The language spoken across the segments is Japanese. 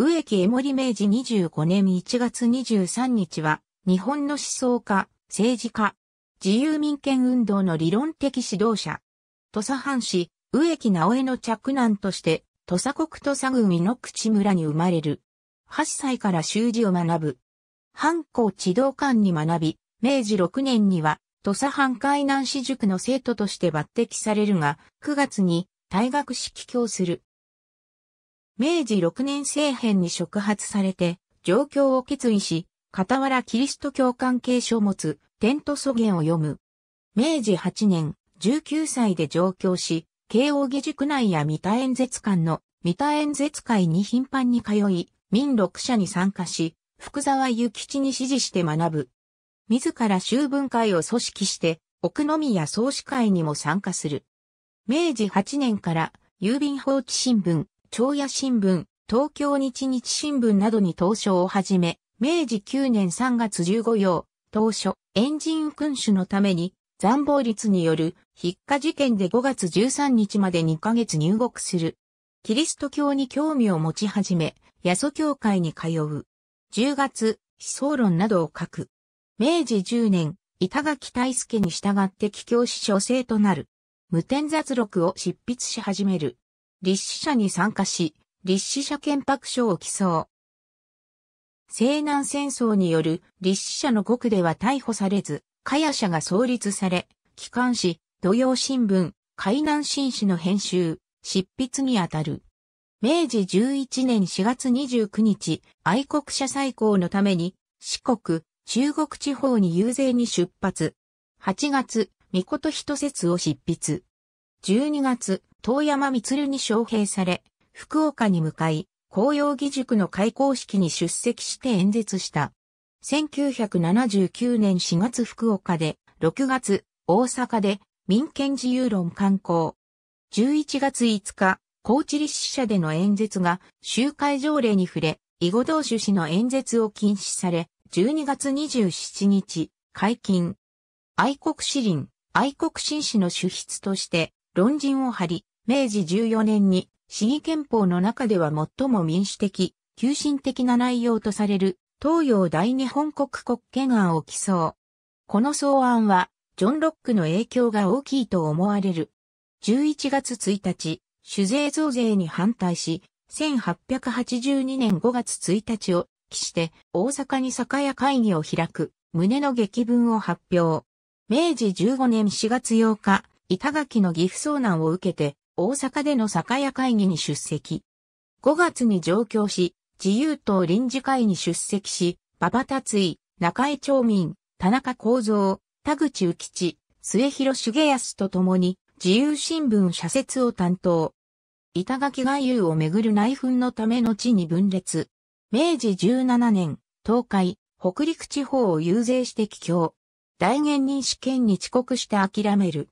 植木江森明治25年1月23日は、日本の思想家、政治家、自由民権運動の理論的指導者、土佐藩士、植木直江の着難として、土佐国土佐郡井の口村に生まれる。8歳から習字を学ぶ。藩校地道館に学び、明治6年には、土佐藩海南市塾の生徒として抜擢されるが、9月に退学式教する。明治6年政変に触発されて、状況を決意し、傍らキリスト教関係書を持つ、天都祖言を読む。明治8年、19歳で上京し、慶応義塾内や三田演説館の三田演説会に頻繁に通い、民六社に参加し、福沢諭吉に指示して学ぶ。自ら集文会を組織して、奥宮総司会にも参加する。明治8年から、郵便放置新聞、朝野新聞、東京日日新聞などに当書をはじめ、明治9年3月15曜、当初、エンジン君主のために、残暴率による、筆下事件で5月13日まで2ヶ月入国する。キリスト教に興味を持ち始め、ヤソ教会に通う。10月、思想論などを書く。明治10年、板垣大助に従って帰教師書生となる。無天雑録を執筆し始める。立志社に参加し、立志社憲白書を起草。西南戦争による立志社の獄では逮捕されず、かや社が創立され、機関紙、土曜新聞、海南新紙の編集、執筆にあたる。明治11年4月29日、愛国者再興のために、四国、中国地方に遊説に出発。8月、御事一節を執筆。12月、遠山光に招聘され、福岡に向かい、紅葉義塾の開校式に出席して演説した。1979年4月福岡で、6月、大阪で、民権自由論刊行。11月5日、高知立志社での演説が、集会条例に触れ、囲碁同種氏の演説を禁止され、12月27日、解禁。愛国詩林、愛国紳士の主筆として、論陣を張り、明治14年に市議憲法の中では最も民主的、急進的な内容とされる東洋大日本国国権案を起草。この草案は、ジョン・ロックの影響が大きいと思われる。11月1日、酒税増税に反対し、1882年5月1日を期して大阪に酒屋会議を開く旨の劇文を発表。明治15年4月8日、板垣の岐阜遭難を受けて大阪での酒屋会議に出席。5月に上京し、自由党臨時会に出席し、馬場達井、中江町民、田中幸三、田口幸吉、末広重康と共に、自由新聞社説を担当。板垣外遊をめぐる内紛のための地に分裂。明治17年、東海、北陸地方を遊説して帰郷。大元任試験に遅刻して諦める。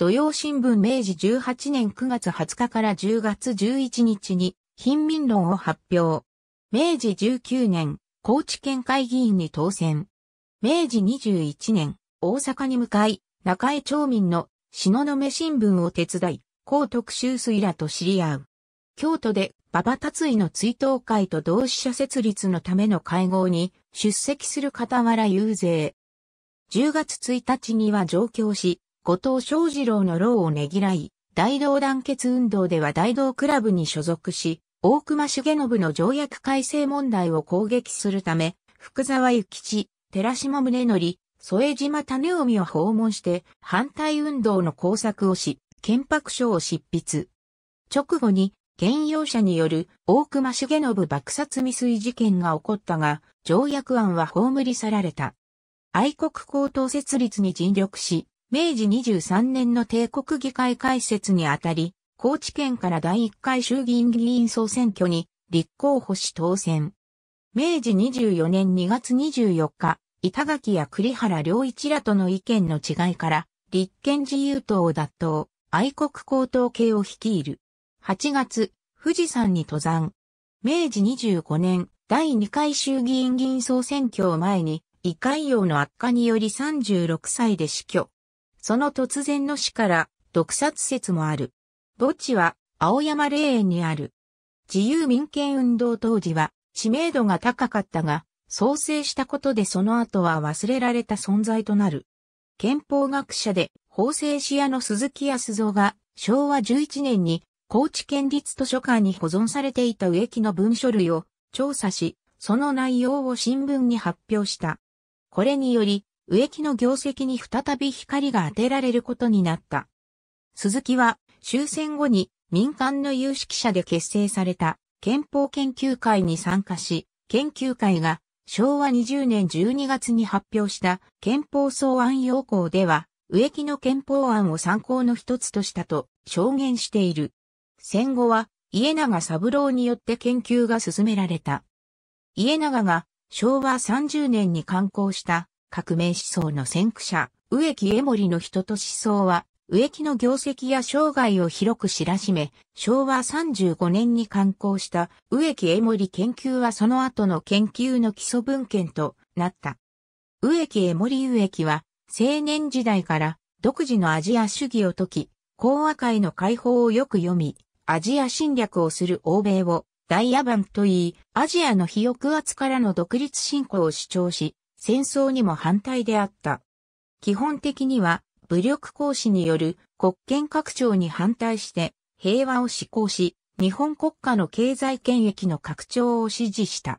土曜新聞明治18年9月20日から10月11日に貧民論を発表。明治19年、高知県会議員に当選。明治21年、大阪に向かい、中江町民のの目新聞を手伝い、高徳州水らと知り合う。京都で馬場達井の追悼会と同志社設立のための会合に出席する傍ら遊説。10月1日には上京し、後藤翔二郎の労をねぎらい、大道団結運動では大道クラブに所属し、大隈重信の条約改正問題を攻撃するため、福沢諭吉、寺島宗則、添島種臣を訪問して反対運動の工作をし、憲白書を執筆。直後に、現用者による大隈重信爆殺未遂事件が起こったが、条約案は葬り去られた。愛国高等設立に尽力し、明治23年の帝国議会開設にあたり、高知県から第1回衆議院議員総選挙に立候補し当選。明治24年2月24日、板垣や栗原良一らとの意見の違いから、立憲自由党を脱党、愛国高等系を率いる。8月、富士山に登山。明治25年、第2回衆議院議員総選挙を前に、胃潰瘍の悪化により36歳で死去。その突然の死から毒殺説もある。墓地は青山霊園にある。自由民権運動当時は知名度が高かったが、創生したことでその後は忘れられた存在となる。憲法学者で法制士屋の鈴木康造が昭和11年に高知県立図書館に保存されていた植木の文書類を調査し、その内容を新聞に発表した。これにより、植木の業績に再び光が当てられることになった。鈴木は終戦後に民間の有識者で結成された憲法研究会に参加し、研究会が昭和20年12月に発表した憲法草案要項では、植木の憲法案を参考の一つとしたと証言している。戦後は家永三郎によって研究が進められた。家永が昭和30年に刊行した革命思想の先駆者、植木江森の人と思想は、植木の業績や生涯を広く知らしめ、昭和35年に刊行した植木江森研究はその後の研究の基礎文献となった。植木江森植木は、青年時代から独自のアジア主義を解き、講和会の解放をよく読み、アジア侵略をする欧米を大野蛮といい、アジアの非抑圧からの独立振興を主張し、戦争にも反対であった。基本的には武力行使による国権拡張に反対して平和を施行し、日本国家の経済権益の拡張を支持した。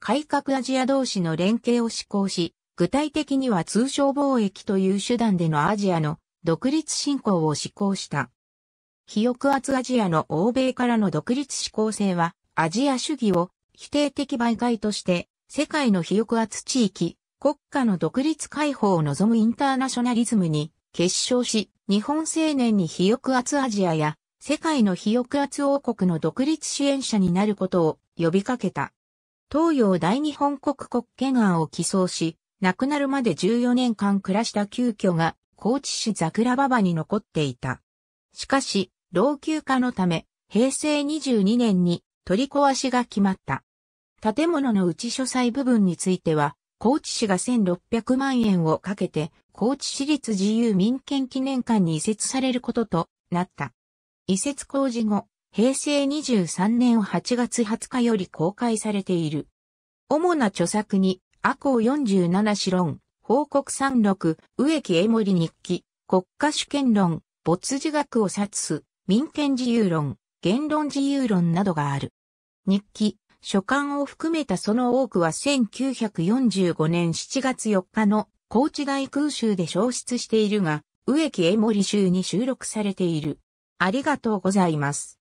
改革アジア同士の連携を施行し、具体的には通商貿易という手段でのアジアの独立振興を施行した。非抑圧アジアの欧米からの独立志向性は、アジア主義を否定的媒介として世界の非翼圧地域、国家の独立解放を望むインターナショナリズムに結晶し、日本青年に非翼圧アジアや世界の非翼圧王国の独立支援者になることを呼びかけた。東洋大日本国国権案を寄贈し、亡くなるまで14年間暮らした旧居が高知市桜馬場に残っていた。しかし、老朽化のため、平成22年に取り壊しが決まった。建物の内書斎部分については、高知市が1600万円をかけて、高知市立自由民権記念館に移設されることとなった。移設工事後、平成23年8月20日より公開されている。主な著作に、阿公47史論、報告三六、植木江森日記、国家主権論、没字学を指す、民権自由論、言論自由論などがある。日記、書簡を含めたその多くは1945年7月4日の高知大空襲で消失しているが、植木江森集に収録されている。ありがとうございます。